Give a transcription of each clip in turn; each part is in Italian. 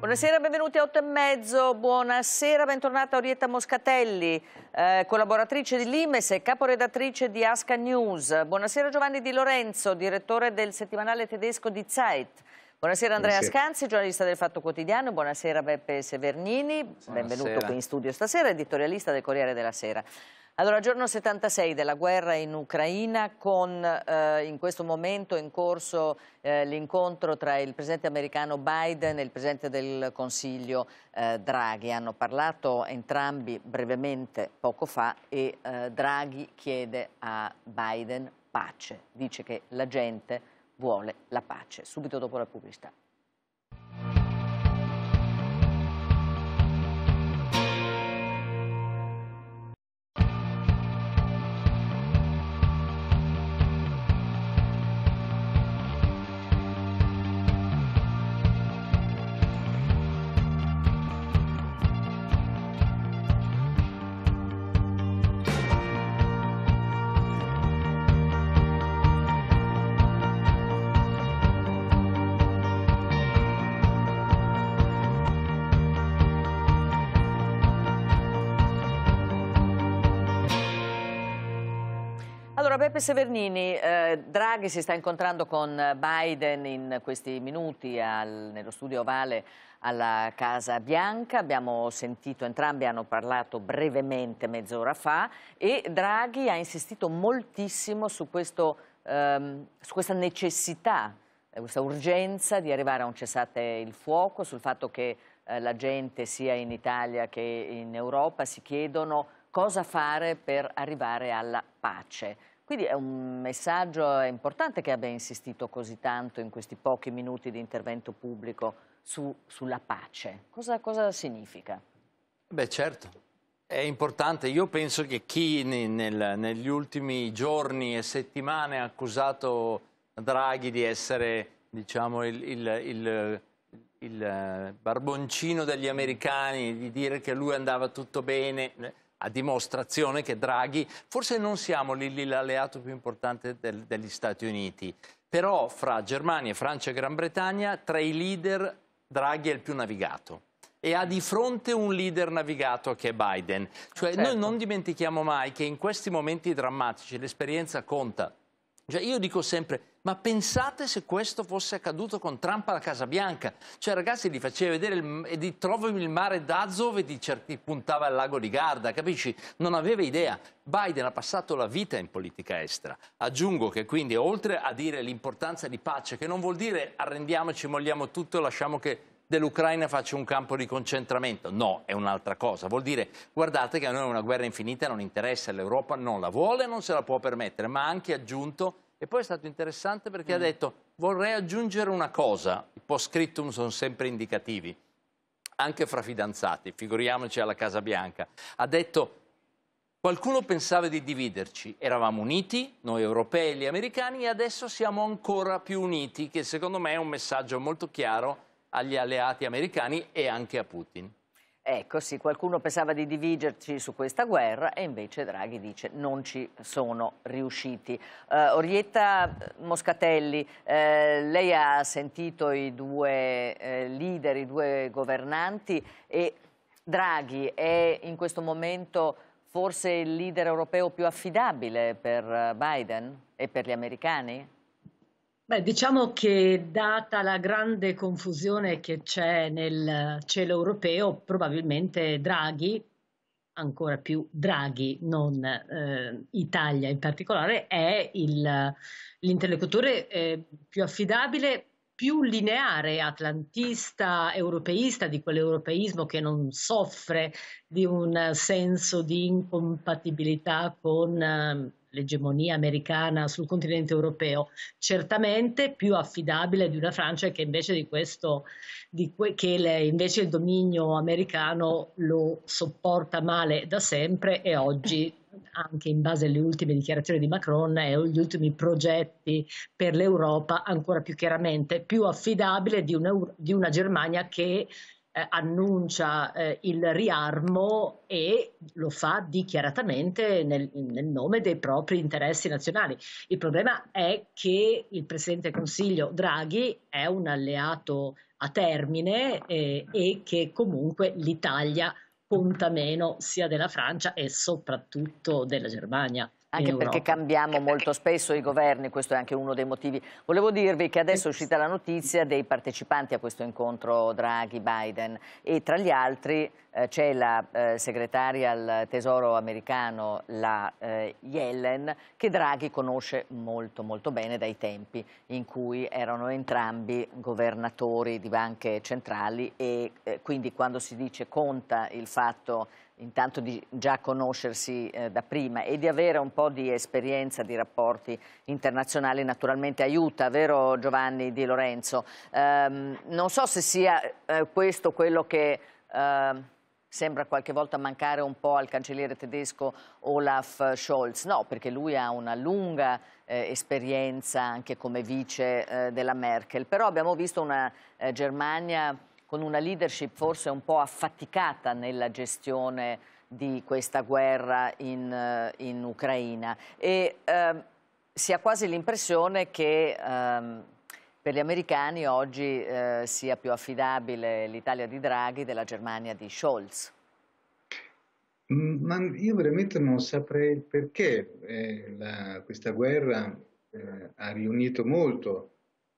Buonasera, benvenuti a 8 e mezzo, buonasera, bentornata Orietta Moscatelli, eh, collaboratrice di Limes e caporedattrice di Asca News. Buonasera Giovanni Di Lorenzo, direttore del settimanale tedesco di Zeit. Buonasera Andrea buonasera. Scanzi, giornalista del Fatto Quotidiano, buonasera Beppe Severnini, buonasera. benvenuto qui in studio stasera, editorialista del Corriere della Sera. Allora, giorno 76 della guerra in Ucraina, con eh, in questo momento in corso eh, l'incontro tra il presidente americano Biden e il presidente del Consiglio eh, Draghi. Hanno parlato entrambi brevemente poco fa e eh, Draghi chiede a Biden pace. Dice che la gente vuole la pace. Subito dopo la pubblicità. Giuseppe Severnini, eh, Draghi si sta incontrando con Biden in questi minuti al, nello studio ovale alla Casa Bianca, abbiamo sentito, entrambi hanno parlato brevemente mezz'ora fa e Draghi ha insistito moltissimo su, questo, ehm, su questa necessità, eh, questa urgenza di arrivare a un cessate il fuoco, sul fatto che eh, la gente sia in Italia che in Europa si chiedono cosa fare per arrivare alla pace. Quindi è un messaggio importante che abbia insistito così tanto in questi pochi minuti di intervento pubblico su, sulla pace. Cosa, cosa significa? Beh certo, è importante. Io penso che chi nel, negli ultimi giorni e settimane ha accusato Draghi di essere diciamo, il, il, il, il, eh, barboncino degli americani, di dire che lui andava tutto bene, a dimostrazione che Draghi, forse non siamo l'alleato più importante del, degli Stati Uniti, però fra Germania, Francia e Gran Bretagna, tra i leader Draghi è il più navigato e ha di fronte un leader navigato che è Biden. Cioè, certo. Noi non dimentichiamo mai che in questi momenti drammatici l'esperienza conta cioè io dico sempre, ma pensate se questo fosse accaduto con Trump alla Casa Bianca. Cioè ragazzi gli faceva vedere, il, e di, trovami il mare d'Azov e ti, ti puntava al lago di Garda, capisci? Non aveva idea. Biden ha passato la vita in politica estera. Aggiungo che quindi oltre a dire l'importanza di pace, che non vuol dire arrendiamoci, molliamo tutto e lasciamo che dell'Ucraina faccia un campo di concentramento. No, è un'altra cosa. Vuol dire, guardate che a noi una guerra infinita non interessa, l'Europa non la vuole, non se la può permettere, ma ha anche aggiunto, e poi è stato interessante perché mm. ha detto, vorrei aggiungere una cosa, i post-scriptum sono sempre indicativi, anche fra fidanzati, figuriamoci alla Casa Bianca. Ha detto, Qualcuno pensava di dividerci, eravamo uniti, noi europei e gli americani, e adesso siamo ancora più uniti, che secondo me è un messaggio molto chiaro agli alleati americani e anche a Putin. Ecco, sì, qualcuno pensava di dividerci su questa guerra e invece Draghi dice non ci sono riusciti. Eh, Orietta Moscatelli, eh, lei ha sentito i due eh, leader, i due governanti e Draghi è in questo momento forse il leader europeo più affidabile per eh, Biden e per gli americani? Beh, diciamo che data la grande confusione che c'è nel cielo europeo, probabilmente Draghi, ancora più Draghi, non eh, Italia in particolare, è il, l'interlocutore eh, più affidabile, più lineare, atlantista, europeista, di quell'europeismo che non soffre di un senso di incompatibilità con... Eh, l'egemonia americana sul continente europeo, certamente più affidabile di una Francia che invece, di questo, di que, che le, invece il dominio americano lo sopporta male da sempre e oggi anche in base alle ultime dichiarazioni di Macron e agli ultimi progetti per l'Europa ancora più chiaramente più affidabile di una, di una Germania che eh, annuncia eh, il riarmo e lo fa dichiaratamente nel, nel, nome dei propri interessi nazionali. Il problema è che il Presidente del Consiglio Draghi è un alleato a termine eh, e che comunque l'Italia conta meno sia della Francia e soprattutto della Germania. Anche perché Europa. cambiamo molto spesso i governi, questo è anche uno dei motivi. Volevo dirvi che adesso è uscita la notizia dei partecipanti a questo incontro Draghi-Biden e tra gli altri eh, c'è la eh, segretaria al tesoro americano, la eh, Yellen, che Draghi conosce molto molto bene dai tempi in cui erano entrambi governatori di banche centrali e eh, quindi quando si dice conta il fatto intanto di già conoscersi eh, da prima e di avere un po' di esperienza di rapporti internazionali naturalmente aiuta, vero Giovanni Di Lorenzo? Eh, non so se sia eh, questo quello che ehm, sembra qualche volta mancare un po' al cancelliere tedesco Olaf Scholz, no, perché lui ha una lunga eh, esperienza anche come vice eh, della Merkel, però abbiamo visto una eh, Germania con una leadership forse un po' affaticata nella gestione di questa guerra in, eh, in Ucraina e ehm, si ha quasi l'impressione che ehm, per gli americani oggi eh, sia più affidabile l'Italia di Draghi della Germania di Scholz. Mm, ma io veramente non saprei perché eh, la, questa guerra eh, ha riunito molto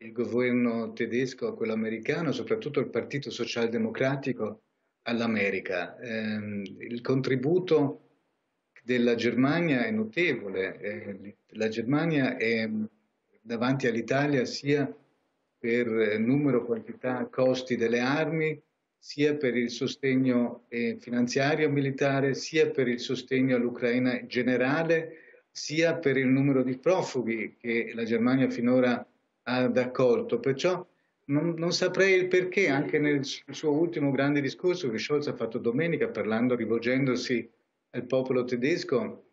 il governo tedesco, quello americano, soprattutto il Partito Socialdemocratico all'America. Eh, il contributo della Germania è notevole, eh, la Germania è davanti all'Italia sia per eh, numero, quantità, costi delle armi, sia per il sostegno eh, finanziario militare, sia per il sostegno all'Ucraina in generale, sia per il numero di profughi che la Germania finora ha ad ah, accolto. Perciò non, non, saprei il perché, anche nel suo ultimo grande discorso che Scholz ha fatto domenica, parlando, rivolgendosi al popolo tedesco,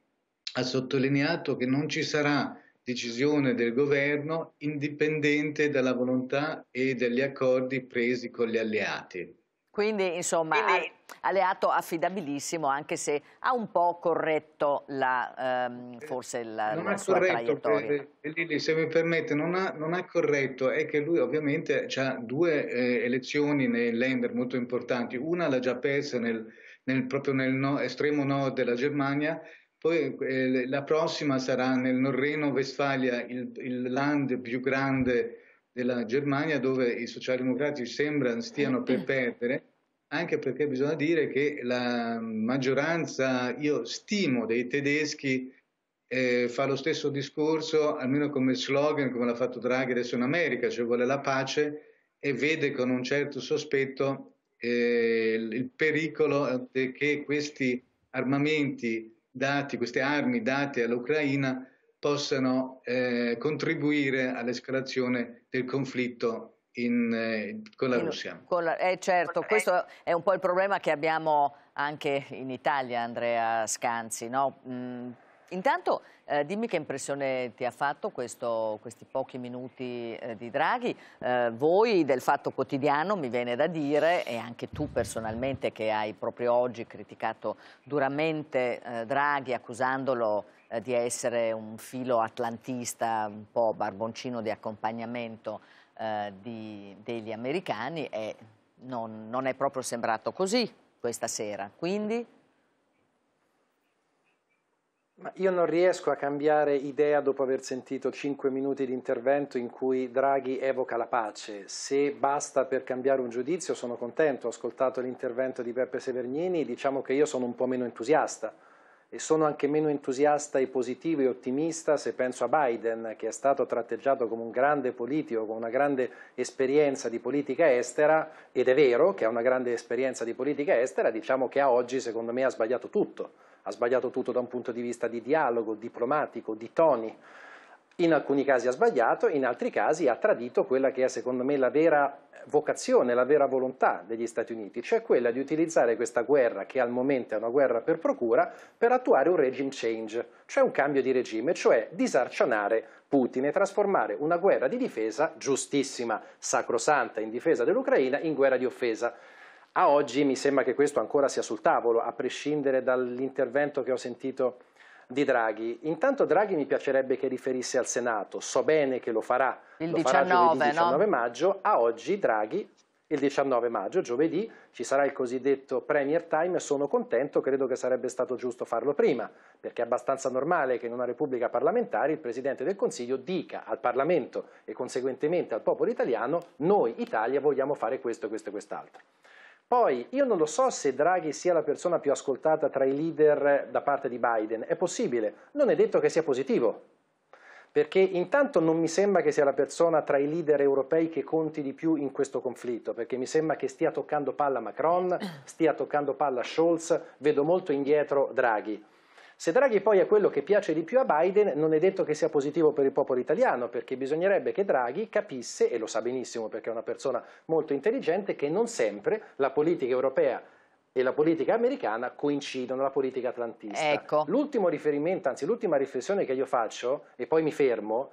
ha sottolineato che non ci sarà decisione del governo indipendente dalla volontà e dagli accordi presi con gli alleati. Quindi, insomma, Quindi alleato affidabilissimo anche se ha un po' corretto la, ehm, forse la, non la sua corretto, traiettoria. Eh, eh, eh, Lili, se mi permette, non ha, non ha, corretto, è che lui ovviamente ha due eh, elezioni nei Länder molto importanti, una l'ha già persa nel, nel, proprio nel no, estremo nord della Germania, poi eh, la prossima sarà nel Norreno-Vestfalia, il, il land più grande della Germania dove i socialdemocratici sembrano stiano per perdere anche perché bisogna dire che la maggioranza, io stimo, dei tedeschi eh, fa lo stesso discorso, almeno come slogan, come l'ha fatto Draghi adesso in America, cioè vuole la pace e vede con un certo sospetto eh, il pericolo che questi armamenti dati, queste armi date all'Ucraina possano eh, contribuire all'escalazione del conflitto in, eh, con la in, Russia. Con la, eh, certo, questo è un po' il problema che abbiamo anche in Italia, Andrea Scanzi. No? Mm, intanto eh, dimmi che impressione ti ha fatto questo, questi pochi minuti eh, di Draghi, eh, voi del Fatto Quotidiano mi viene da dire e anche tu personalmente che hai proprio oggi criticato duramente eh, Draghi accusandolo di essere un filo atlantista, un po' barboncino di accompagnamento eh, di, degli americani e non, non è proprio sembrato così questa sera. Quindi ma io non riesco a cambiare idea dopo aver sentito cinque minuti di intervento in cui Draghi evoca la pace. Se basta per cambiare un giudizio sono contento, ho ascoltato l'intervento di Peppe Severgnini, diciamo che io sono un po' meno entusiasta e sono anche meno entusiasta e positivo e ottimista se penso a Biden, che è stato tratteggiato come un grande politico, con una grande esperienza di politica estera, ed è vero che ha una grande esperienza di politica estera, diciamo che a oggi secondo me ha sbagliato tutto, ha sbagliato tutto da un punto di vista di dialogo, diplomatico, di toni, in alcuni casi ha sbagliato, in altri casi ha tradito quella che è secondo me la vera vocazione, la vera volontà degli Stati Uniti, cioè quella di utilizzare questa guerra, che al momento è una guerra per procura, per attuare un regime change, cioè un cambio di regime, cioè disarcionare Putin e trasformare una guerra di difesa giustissima, sacrosanta in difesa dell'Ucraina, in guerra di offesa. A oggi mi sembra che questo ancora sia sul tavolo, a prescindere dall'intervento che ho sentito di Draghi. Intanto Draghi mi piacerebbe che riferisse al Senato, so bene che lo farà il lo 19, farà 19 no? maggio, a oggi Draghi il 19 maggio, giovedì, ci sarà il cosiddetto Premier Time, sono contento, credo che sarebbe stato giusto farlo prima, perché è abbastanza normale che in una Repubblica parlamentare il Presidente del Consiglio dica al Parlamento e conseguentemente al popolo italiano noi Italia vogliamo fare questo, questo e quest'altro. Poi, io non lo so se Draghi sia la persona più ascoltata tra i leader eh, da parte di Biden, è possibile, non è detto che sia positivo, perché intanto non mi sembra che sia la persona tra i leader europei che conti di più in questo conflitto, perché mi sembra che stia toccando palla Macron, stia toccando palla Scholz, vedo molto indietro Draghi. Se Draghi poi è quello che piace di più a Biden, non è detto che sia positivo per il popolo italiano, perché bisognerebbe che Draghi capisse, e lo sa benissimo perché è una persona molto intelligente, che non sempre la politica europea e la politica americana coincidono, la politica atlantista. Ecco. L'ultimo riferimento, anzi l'ultima riflessione che io faccio, e poi mi fermo,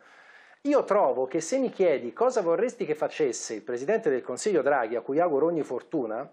io trovo che se mi chiedi cosa vorresti che facesse il Presidente del Consiglio Draghi, a cui auguro ogni fortuna,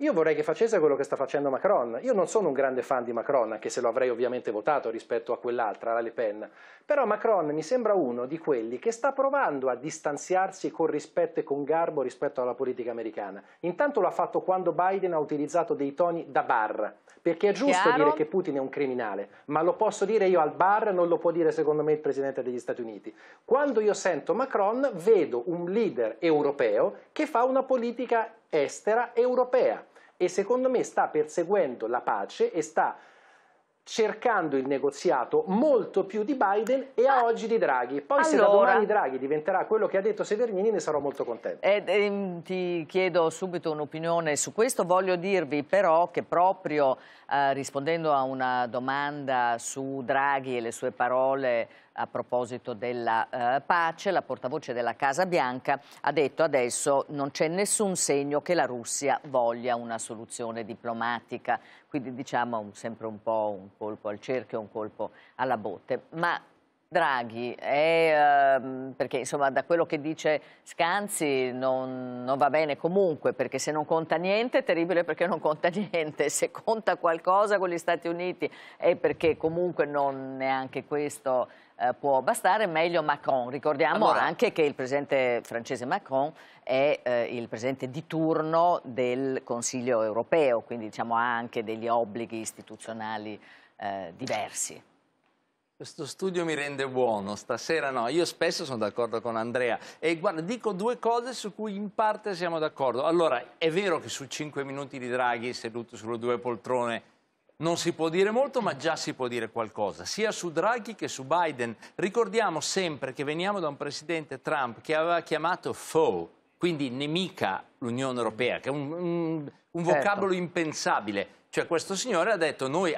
io vorrei che facesse quello che sta facendo Macron. Io non sono un grande fan di Macron, anche se lo avrei ovviamente votato rispetto a quell'altra, la Le Pen. Però Macron mi sembra uno di quelli che sta provando a distanziarsi con rispetto e con garbo rispetto alla politica americana. Intanto lo ha fatto quando Biden ha utilizzato dei toni da bar perché è giusto Chiaro. dire che Putin è un criminale, ma lo posso dire io al bar, non lo può dire secondo me il Presidente degli Stati Uniti. Quando io sento Macron vedo un leader europeo che fa una politica estera europea e secondo me sta perseguendo la pace e sta cercando il negoziato molto più di Biden e a ah. oggi di Draghi. Poi allora, se da domani Draghi diventerà quello che ha detto Severini ne sarò molto contento. Ed, eh, ehm, ti chiedo subito un'opinione su questo, voglio dirvi però che proprio eh, rispondendo a una domanda su Draghi e le sue parole a proposito della eh, pace, la portavoce della Casa Bianca ha detto adesso non c'è nessun segno che la Russia voglia una soluzione diplomatica, quindi diciamo sempre un po' un colpo al cerchio, un colpo alla botte. Ma Draghi, è, eh, perché insomma da quello che dice Scanzi non, non, va bene comunque, perché se non conta niente è terribile perché non conta niente, se conta qualcosa con gli Stati Uniti è perché comunque non neanche questo eh, può bastare, meglio Macron. Ricordiamo allora... anche che il presidente francese Macron è eh, il presidente di turno del Consiglio europeo, quindi diciamo, ha anche degli obblighi istituzionali eh, diversi. Questo studio mi rende buono, stasera no, io spesso sono d'accordo con Andrea e guarda, dico due cose su cui in parte siamo d'accordo. Allora, è vero che su cinque minuti di Draghi seduto sulle due poltrone non si può dire molto, ma già si può dire qualcosa, sia su Draghi che su Biden. Ricordiamo sempre che veniamo da un presidente Trump che aveva chiamato foe, quindi nemica l'Unione Europea, che è un, un, un certo. vocabolo certo. impensabile. Cioè questo signore ha detto noi,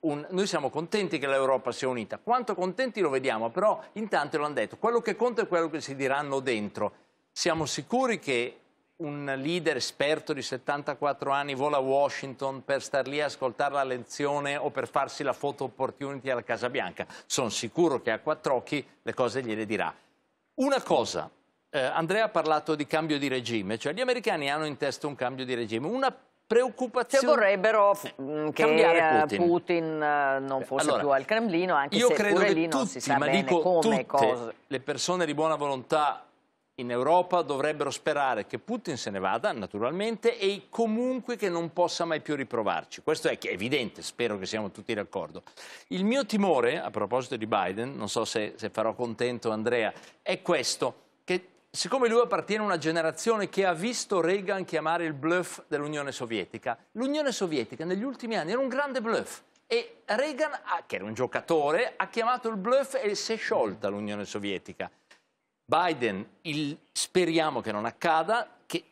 un, noi siamo contenti che l'Europa sia unita. Quanto contenti lo vediamo, però intanto lo hanno detto. Quello che conta è quello che si diranno dentro. Siamo sicuri che un leader esperto di 74 anni vola a Washington per star lì a ascoltare la lezione o per farsi la photo opportunity alla Casa Bianca. Sono sicuro che a quattro occhi le cose gliele dirà. Una cosa, eh, Andrea ha parlato di cambio di regime, cioè gli americani hanno in testa un cambio di regime. Una preoccupazione. Cioè vorrebbero eh, mm, che cambiare eh, Putin, Putin eh, non fosse allora, più al Cremlino, anche io se credo pure lì non tutti, si sa bene come tutte cose. le persone di buona volontà in Europa dovrebbero sperare che Putin se ne vada, naturalmente, e comunque che non possa mai più riprovarci. Questo è evidente, spero che siamo tutti d'accordo. Il mio timore, a proposito di Biden, non so se, se farò contento Andrea, è questo, che siccome lui appartiene a una generazione che ha visto Reagan chiamare il bluff dell'Unione Sovietica, l'Unione Sovietica negli ultimi anni era un grande bluff. E Reagan, ah, che era un giocatore, ha chiamato il bluff e si è sciolta l'Unione Sovietica. Biden, il, speriamo che non accada, che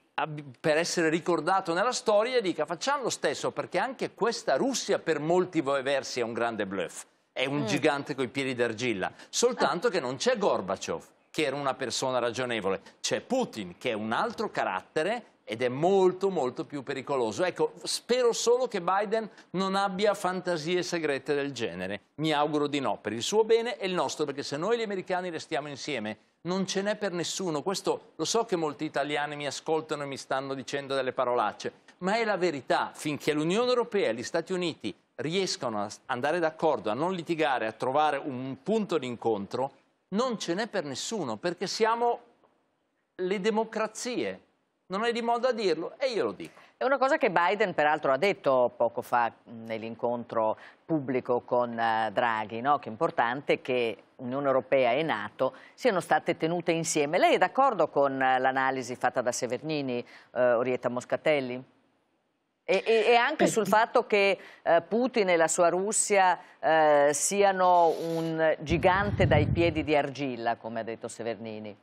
per essere ricordato nella storia dica facciamo lo stesso perché anche questa Russia per molti versi è un grande bluff, è un mm. gigante coi piedi d'argilla, soltanto ah. che non c'è Gorbaciov che era una persona ragionevole, c'è Putin che è un altro carattere ed è molto molto più pericoloso. Ecco, spero solo che Biden non abbia fantasie segrete del genere. Mi auguro di no, per il suo bene e il nostro, perché se noi gli americani restiamo insieme non ce n'è per nessuno. Questo lo so che molti italiani mi ascoltano e mi stanno dicendo delle parolacce, ma è la verità. Finché l'Unione Europea e gli Stati Uniti riescono ad andare d'accordo, a non litigare, a trovare un punto d'incontro, non ce n'è per nessuno, perché siamo le democrazie. Non è di modo a dirlo e io lo dico. È una cosa che Biden peraltro ha detto poco fa nell'incontro pubblico con eh, Draghi, no? che è importante che Unione Europea e Nato siano state tenute insieme. Lei è d'accordo con eh, l'analisi fatta da Severnini, eh, Orietta Moscatelli? E, e, anche sul fatto che eh, Putin e la sua Russia eh, siano un gigante dai piedi di argilla, come ha detto Severnini.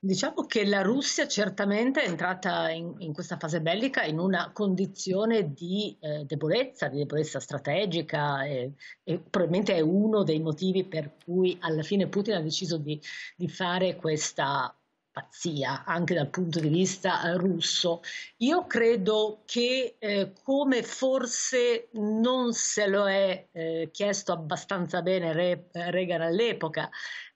Diciamo che la Russia certamente è entrata in, in questa fase bellica in una condizione di eh, debolezza, di debolezza strategica e, e, probabilmente è uno dei motivi per cui alla fine Putin ha deciso di, di fare questa pazzia anche dal punto di vista eh, russo. Io credo che eh, come forse non se lo è eh, chiesto abbastanza bene Re- eh, Reagan all'epoca,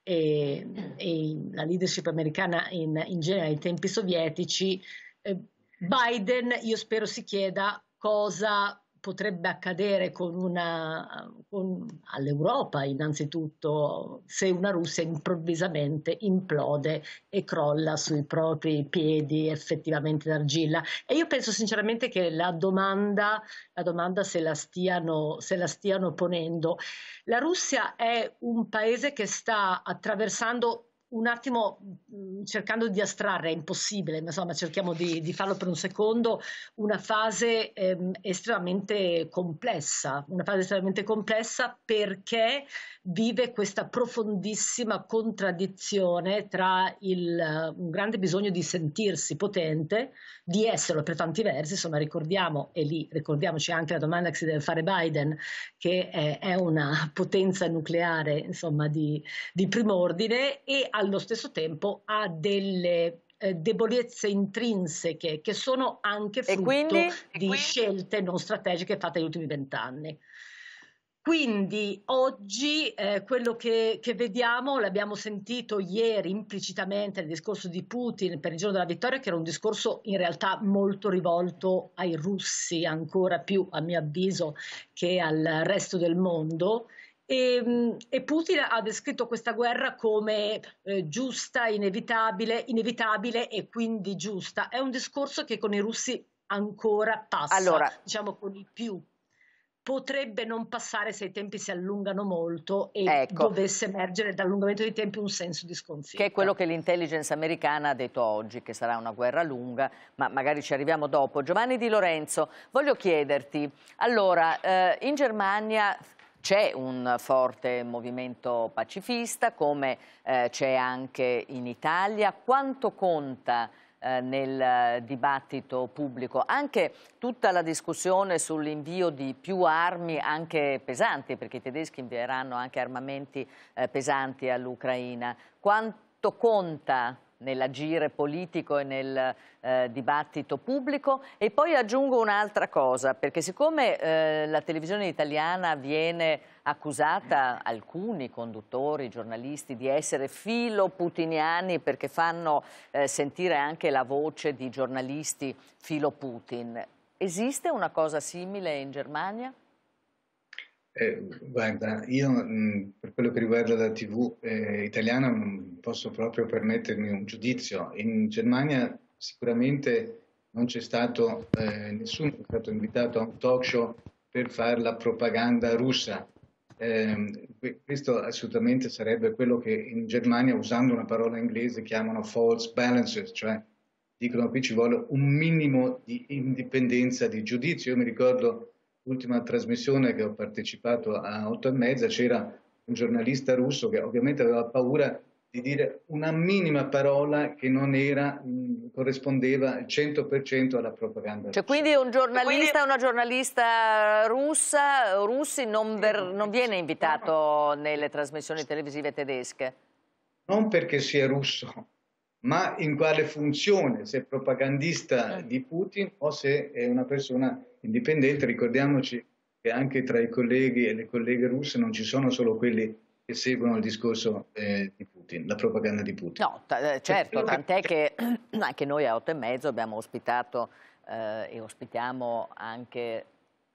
Ehm, eh. e, e la leadership americana in, in genere ai tempi sovietici, eh, Biden io spero si chieda cosa potrebbe accadere con una, con, all'Europa innanzitutto se una Russia improvvisamente implode e crolla sui propri piedi effettivamente d'argilla. E io penso sinceramente che la domanda, la domanda se, la stiano, se la stiano ponendo. La Russia è un paese che sta attraversando un attimo mm, cercando di astrarre, è impossibile, ma insomma cerchiamo di, di farlo per un secondo, una fase ehm, estremamente complessa, una fase estremamente complessa perché vive questa profondissima contraddizione tra il, eh, un grande bisogno di sentirsi potente, di esserlo per tanti versi, insomma ricordiamo, e lì ricordiamoci anche la domanda che si deve fare Biden, che è, è una potenza nucleare insomma, di, di primo ordine e allo stesso tempo ha delle eh, debolezze intrinseche che sono anche frutto quindi, di quindi? scelte non strategiche fatte negli ultimi vent'anni. Quindi oggi eh, quello che, che, vediamo, l'abbiamo sentito ieri implicitamente nel discorso di Putin per il giorno della vittoria, che era un discorso in realtà molto rivolto ai russi, ancora più a mio avviso che al resto del mondo. E, ehm, e Putin ha descritto questa guerra come eh, giusta, inevitabile, inevitabile e quindi giusta. È un discorso che con i russi ancora passa, allora, diciamo con i più potrebbe non passare se i tempi si allungano molto e ecco. dovesse emergere dall'allungamento dei tempi un senso di sconfitta. Che è quello che l'intelligence americana ha detto oggi, che sarà una guerra lunga, ma magari ci arriviamo dopo. Giovanni Di Lorenzo, voglio chiederti, allora, eh, in Germania c'è un forte movimento pacifista, come eh, c'è anche in Italia. Quanto conta eh, nel eh, dibattito pubblico. Anche tutta la discussione sull'invio di più armi anche pesanti, perché i tedeschi invieranno anche armamenti eh, pesanti all'Ucraina. Quanto conta nell'agire politico e nel eh, dibattito pubblico. E poi aggiungo un'altra cosa, perché siccome eh, la televisione italiana viene accusata, alcuni conduttori, giornalisti, di essere filoputiniani perché fanno eh, sentire anche la voce di giornalisti filoputin, esiste una cosa simile in Germania? Eh, guarda, io mh, mm, per quello che riguarda la TV eh, italiana non mm, posso proprio permettermi un giudizio. In Germania sicuramente non c'è stato eh, nessuno che è stato invitato a un talk show per fare la propaganda russa. Ehm, questo assolutamente sarebbe quello che in Germania, usando una parola inglese, chiamano false balances, cioè dicono qui ci vuole un minimo di indipendenza di giudizio. Io mi ricordo l'ultima trasmissione che ho partecipato a otto e mezza c'era un giornalista russo che ovviamente aveva paura di dire una minima parola che non era, mh, mm, corrispondeva al 100% alla propaganda. Cioè, quindi un giornalista, quindi... una giornalista russa, russi non, ver, non viene invitato nelle trasmissioni televisive tedesche? Non perché sia russo, ma in quale funzione, se propagandista eh. di Putin o se è una persona indipendente. Ricordiamoci che anche tra i colleghi e le colleghe russe non ci sono solo quelli che seguono il discorso eh, di Putin, la propaganda di Putin. No, eh, certo, tant'è che anche noi a 8 e mezzo abbiamo ospitato eh, e ospitiamo anche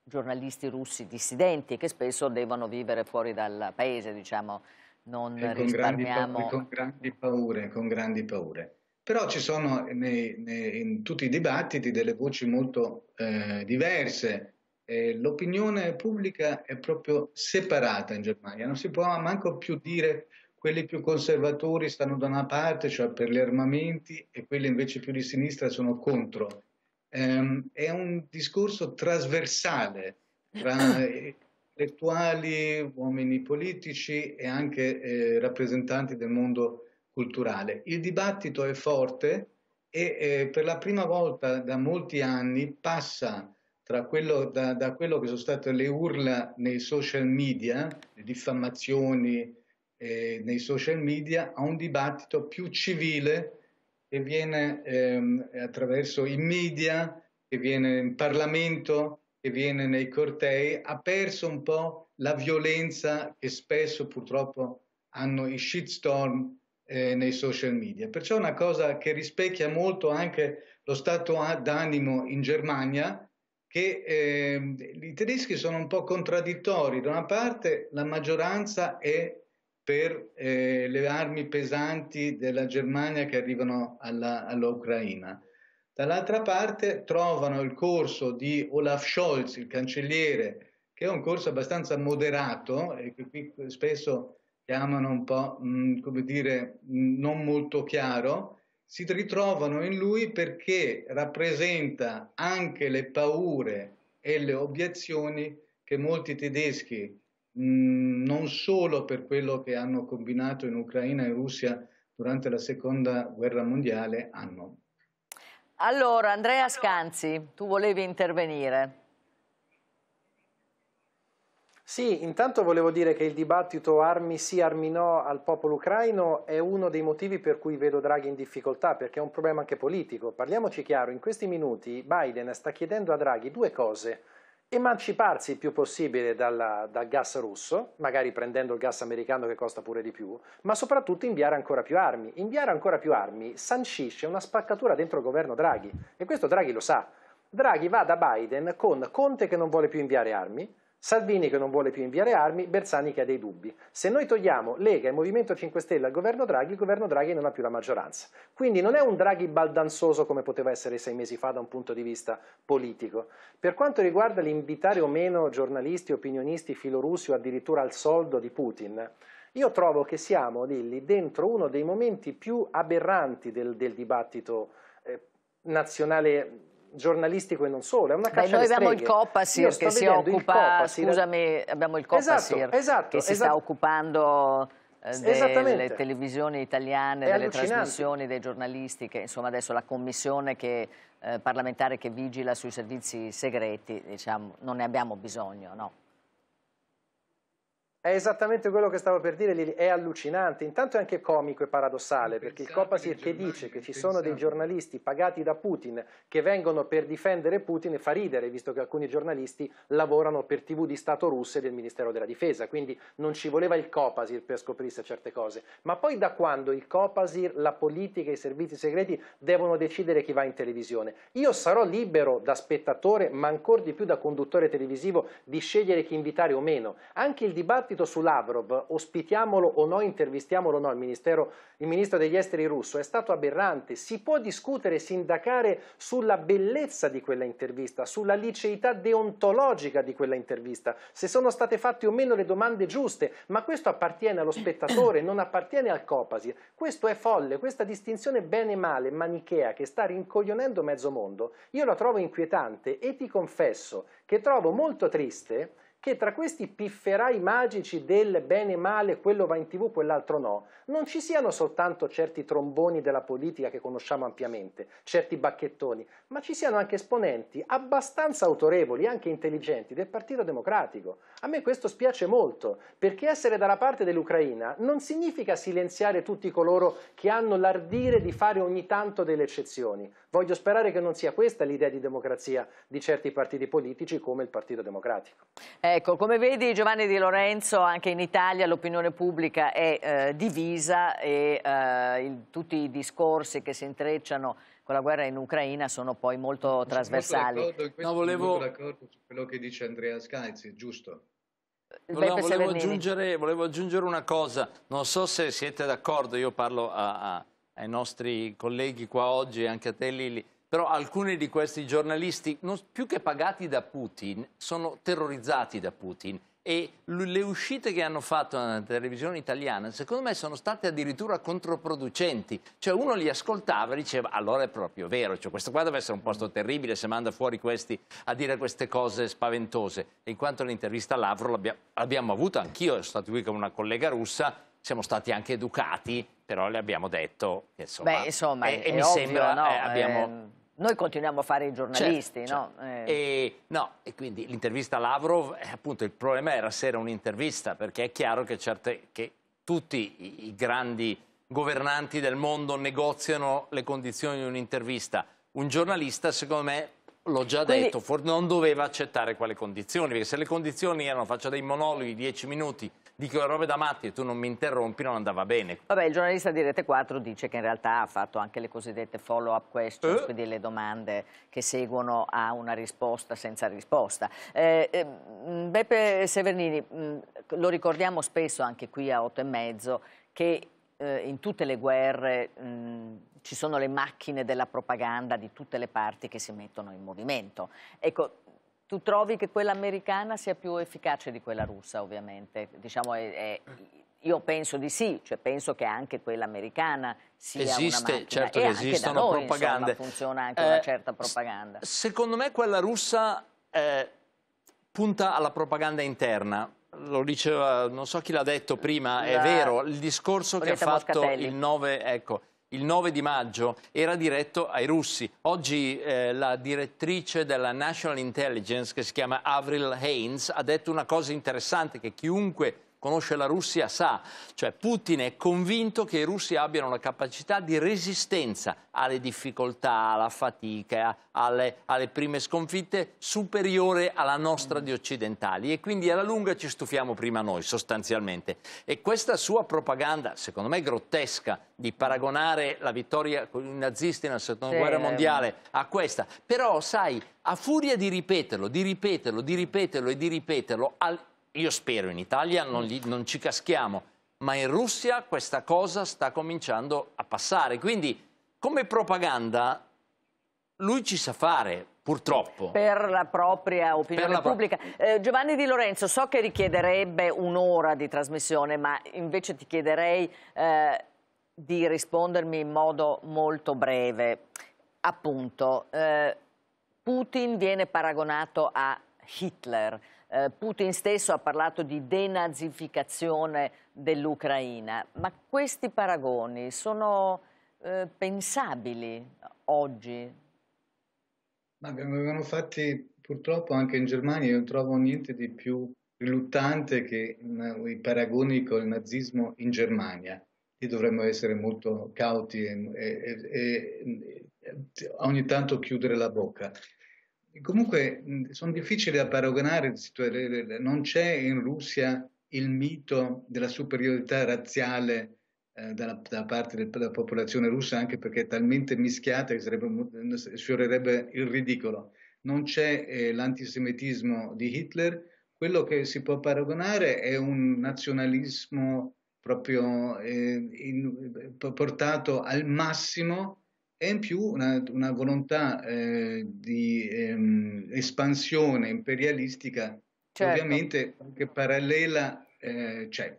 giornalisti russi dissidenti che spesso devono vivere fuori dal paese, diciamo, non e con Grandi, con grandi paure, con grandi paure. Però ci sono nei, nei, in tutti i dibattiti delle voci molto eh, diverse. l'opinione pubblica è proprio separata in Germania, non si può manco più dire quelli più conservatori stanno da una parte, cioè per gli armamenti, e quelli invece più di sinistra sono contro. Eh, è un discorso trasversale tra intellettuali, uomini politici e anche eh, rappresentanti del mondo culturale. Il dibattito è forte e eh, per la prima volta da molti anni passa quello, da, da, quello che sono state le urla nei social media, le diffamazioni eh, nei social media, a un dibattito più civile che viene ehm, attraverso i media, che viene in Parlamento, che viene nei cortei ha perso un po' la violenza che spesso purtroppo hanno i shitstorm eh, nei social media. Perciò è una cosa che rispecchia molto anche lo stato d'animo in Germania, che eh, i tedeschi sono un po' contraddittori. Da una parte la maggioranza è per eh, le armi pesanti della Germania che arrivano all'Ucraina. Dall'altra parte trovano il corso di Olaf Scholz, il cancelliere, che è un corso abbastanza moderato e che qui spesso chiamano un po', mh, mm, come dire, mh, mm, non molto chiaro, si ritrovano in lui perché rappresenta anche le paure e le obiezioni che molti tedeschi, mh, mm, non solo per quello che hanno combinato in Ucraina e Russia durante la seconda guerra mondiale, hanno. Allora, Andrea Scanzi, tu volevi intervenire. Sì, intanto volevo dire che il dibattito armi sì, armi no al popolo ucraino è uno dei motivi per cui vedo Draghi in difficoltà, perché è un problema anche politico. Parliamoci chiaro, in questi minuti Biden sta chiedendo a Draghi due cose emanciparsi il più possibile dalla, dal gas russo, magari prendendo il gas americano che costa pure di più, ma soprattutto inviare ancora più armi. Inviare ancora più armi sancisce una spaccatura dentro il governo Draghi e questo Draghi lo sa. Draghi va da Biden con Conte che non vuole più inviare armi, Salvini che non vuole più inviare armi, Bersani che ha dei dubbi. Se noi togliamo Lega e Movimento 5 Stelle al governo Draghi, il governo Draghi non ha più la maggioranza. Quindi non è un Draghi baldanzoso come poteva essere sei mesi fa da un punto di vista politico. Per quanto riguarda l'invitare o meno giornalisti, opinionisti, filorussi o addirittura al soldo di Putin, io trovo che siamo, Lilli, dentro uno dei momenti più aberranti del, del dibattito eh, nazionale giornalistico e non solo, è una caccia Beh, noi abbiamo streghe. il Coppasir che si occupa, Copasir, scusami, abbiamo il Coppasir esatto, esatto, che si esatto. sta occupando eh, delle televisioni italiane, è delle trasmissioni, dei giornalisti, che insomma adesso la commissione che, eh, parlamentare che vigila sui servizi segreti, diciamo, non ne abbiamo bisogno, no? È esattamente quello che stavo per dire, Lili, è allucinante, intanto è anche comico e paradossale, perché il Copasir che dice che ci sono dei giornalisti pagati da Putin che vengono per difendere Putin fa ridere, visto che alcuni giornalisti lavorano per TV di Stato russe e del Ministero della Difesa, quindi non ci voleva il Copasir per scoprirsi certe cose. Ma poi da quando il Copasir, la politica e i servizi segreti devono decidere chi va in televisione? Io sarò libero da spettatore, ma ancora di più da conduttore televisivo, di scegliere chi invitare o meno. Anche il dibattito dibattito su Lavrov, ospitiamolo o no, intervistiamolo o no, il, il ministro degli esteri russo, è stato aberrante. Si può discutere, sindacare sulla bellezza di quella intervista, sulla liceità deontologica di quella intervista, se sono state fatte o meno le domande giuste, ma questo appartiene allo spettatore, non appartiene al Copasir. Questo è folle, questa distinzione bene e male, manichea, che sta rincoglionendo mezzo mondo, io la trovo inquietante e ti confesso che trovo molto triste che tra questi pifferai magici del bene e male, quello va in tv, quell'altro no, non ci siano soltanto certi tromboni della politica che conosciamo ampiamente, certi bacchettoni, ma ci siano anche esponenti abbastanza autorevoli, anche intelligenti, del Partito Democratico. A me questo spiace molto, perché essere dalla parte dell'Ucraina non significa silenziare tutti coloro che hanno l'ardire di fare ogni tanto delle eccezioni. Voglio sperare che non sia questa l'idea di democrazia di certi partiti politici come il Partito Democratico. Ecco, come vedi Giovanni Di Lorenzo, anche in Italia l'opinione pubblica è eh, divisa e eh, il, tutti i discorsi che si intrecciano con la guerra in Ucraina sono poi molto sono trasversali. Molto no, volevo... d'accordo su quello che dice Andrea Scalzi, giusto. Volevo, volevo, aggiungere, volevo, aggiungere, una cosa, non so se siete d'accordo, io parlo a, a, ai nostri colleghi qua oggi anche a te Lili, però alcuni di questi giornalisti, non, più che pagati da Putin, sono terrorizzati da Putin e le uscite che hanno fatto nella televisione italiana secondo me sono state addirittura controproducenti cioè uno li ascoltava e diceva allora è proprio vero cioè, questo qua deve essere un posto terribile se manda fuori questi a dire queste cose spaventose e in quanto l'intervista a Lavro l'abbiamo avuta anch'io sono stato qui con una collega russa siamo stati anche educati però le abbiamo detto insomma, Beh, insomma e, è, e è mi ovvio, sembra no? eh, abbiamo... Ehm, noi continuiamo a fare i giornalisti, certo, no? Certo. Eh. E, no? E, quindi l'intervista a Lavrov, eh, appunto il problema era se era un'intervista, perché è chiaro che, certe, che tutti i grandi governanti del mondo negoziano le condizioni di un'intervista. Un giornalista, secondo me, l'ho già quindi... detto, non doveva accettare quelle condizioni, perché se le condizioni erano faccia dei monologhi, dieci minuti, dico robe da matti, e tu non mi interrompi, non andava bene. Vabbè, il giornalista di Rete 4 dice che in realtà ha fatto anche le cosiddette follow-up questions, eh? quindi le domande che seguono a una risposta senza risposta. Eh, eh, Beppe Severnini, mh, mm, lo ricordiamo spesso anche qui a 8 e mezzo, che eh, in tutte le guerre mh, mm, ci sono le macchine della propaganda di tutte le parti che si mettono in movimento. Ecco, tu trovi che quella americana sia più efficace di quella russa, ovviamente. Diciamo, è, è, io penso di sì, cioè penso che anche quella americana sia Esiste, una macchina. certo e che esistono noi, propagande. Insomma, funziona anche eh, una certa propaganda. Secondo me quella russa eh, punta alla propaganda interna. Lo diceva, non so chi l'ha detto prima, La... è vero, il discorso Volete che ha fatto Moscatelli. il 9, ecco, il 9 di maggio era diretto ai russi. Oggi eh, la direttrice della National Intelligence, che si chiama Avril Haynes, ha detto una cosa interessante che chiunque conosce la Russia sa, cioè Putin è convinto che i russi abbiano la capacità di resistenza alle difficoltà, alla fatica, alle, alle prime sconfitte superiore alla nostra di occidentali e quindi alla lunga ci stufiamo prima noi sostanzialmente e questa sua propaganda secondo me grottesca di paragonare la vittoria con i nazisti nella seconda sì, guerra mondiale a questa però sai a furia di ripeterlo, di ripeterlo, di ripeterlo e di ripeterlo al io spero in Italia non, gli, non ci caschiamo, ma in Russia questa cosa sta cominciando a passare. Quindi come propaganda lui ci sa fare, purtroppo. Per la propria opinione la pubblica. Pro... Eh, Giovanni Di Lorenzo, so che richiederebbe un'ora di trasmissione, ma invece ti chiederei eh, di rispondermi in modo molto breve. Appunto, eh, Putin viene paragonato a Hitler. Eh, Putin stesso ha parlato di denazificazione dell'Ucraina, ma questi paragoni sono eh, pensabili oggi? Ma vengono fatti purtroppo anche in Germania, io non trovo niente di più riluttante che i paragoni col nazismo in Germania. Lì dovremmo essere molto cauti e, e, e, ogni tanto chiudere la bocca comunque sono difficili da paragonare, non c'è in Russia il mito della superiorità razziale eh, dalla, da parte del, della popolazione russa, anche perché è talmente mischiata che sarebbe, sfiorerebbe il ridicolo. Non c'è eh, l'antisemitismo di Hitler, quello che si può paragonare è un nazionalismo proprio eh, in, eh, portato al massimo e in più una, una volontà eh, di ehm, espansione imperialistica certo. ovviamente che parallela eh, c'è.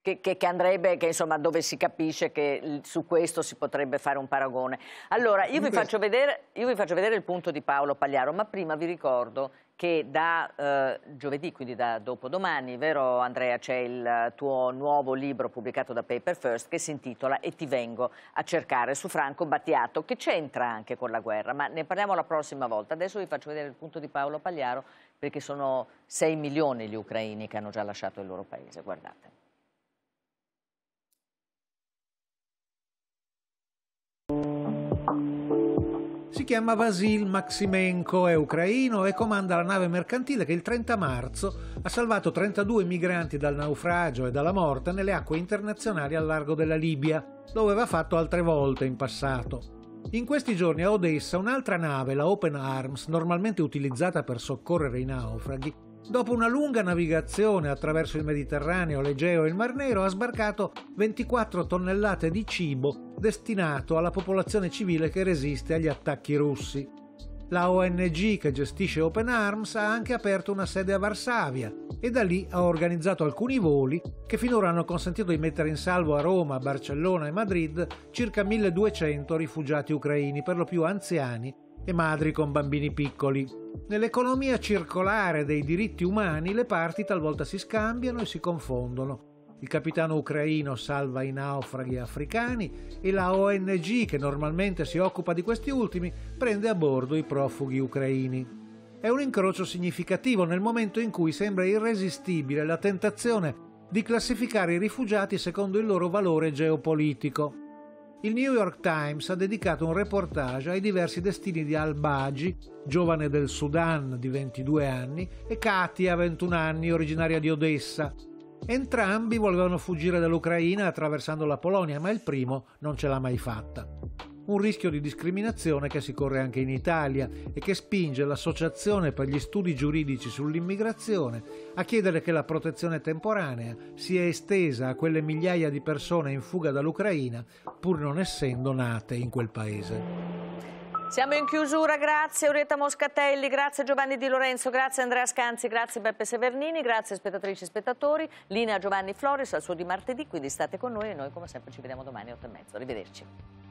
Che, che, che, andrebbe, che insomma, dove si capisce che su questo si potrebbe fare un paragone. Allora, io vi, questo... vedere, io vi, faccio vedere, il punto di Paolo Pagliaro, ma prima vi ricordo che da eh, giovedì, quindi da dopodomani, vero Andrea, c'è il tuo nuovo libro pubblicato da Paper First che si intitola E ti vengo a cercare su Franco Battiato, che c'entra anche con la guerra, ma ne parliamo la prossima volta. Adesso vi faccio vedere il punto di Paolo Pagliaro perché sono 6 milioni gli ucraini che hanno già lasciato il loro paese, guardate. chiama Vasil Maximenko, è ucraino e comanda la nave mercantile che il 30 marzo ha salvato 32 migranti dal naufragio e dalla morte nelle acque internazionali al largo della Libia, dove aveva fatto altre volte in passato. In questi giorni a Odessa un'altra nave, la Open Arms, normalmente utilizzata per soccorrere i naufraghi, Dopo una lunga navigazione attraverso il Mediterraneo, l'Egeo e il Mar Nero, ha sbarcato 24 tonnellate di cibo destinato alla popolazione civile che resiste agli attacchi russi. La ONG che gestisce Open Arms ha anche aperto una sede a Varsavia e da lì ha organizzato alcuni voli che finora hanno consentito di mettere in salvo a Roma, Barcellona e Madrid circa 1200 rifugiati ucraini, per lo più anziani e madri con bambini piccoli. Nell'economia circolare dei diritti umani le parti talvolta si scambiano e si confondono. Il capitano ucraino salva i naufraghi africani e la ONG che normalmente si occupa di questi ultimi prende a bordo i profughi ucraini. È un incrocio significativo nel momento in cui sembra irresistibile la tentazione di classificare i rifugiati secondo il loro valore geopolitico il New York Times ha dedicato un reportage ai diversi destini di Al-Baji, giovane del Sudan di 22 anni, e Katia, 21 anni, originaria di Odessa. Entrambi volevano fuggire dall'Ucraina attraversando la Polonia, ma il primo non ce l'ha mai fatta un rischio di discriminazione che si corre anche in Italia e che spinge l'Associazione per gli studi giuridici sull'immigrazione a chiedere che la protezione temporanea sia estesa a quelle migliaia di persone in fuga dall'Ucraina pur non essendo nate in quel paese. Siamo in chiusura, grazie Urietta Moscatelli, grazie Giovanni Di Lorenzo, grazie Andrea Scanzi, grazie Beppe Severnini, grazie spettatrici e spettatori, linea Giovanni Floris al suo di martedì, quindi state con noi e noi come sempre ci vediamo domani alle 8.30, Arrivederci.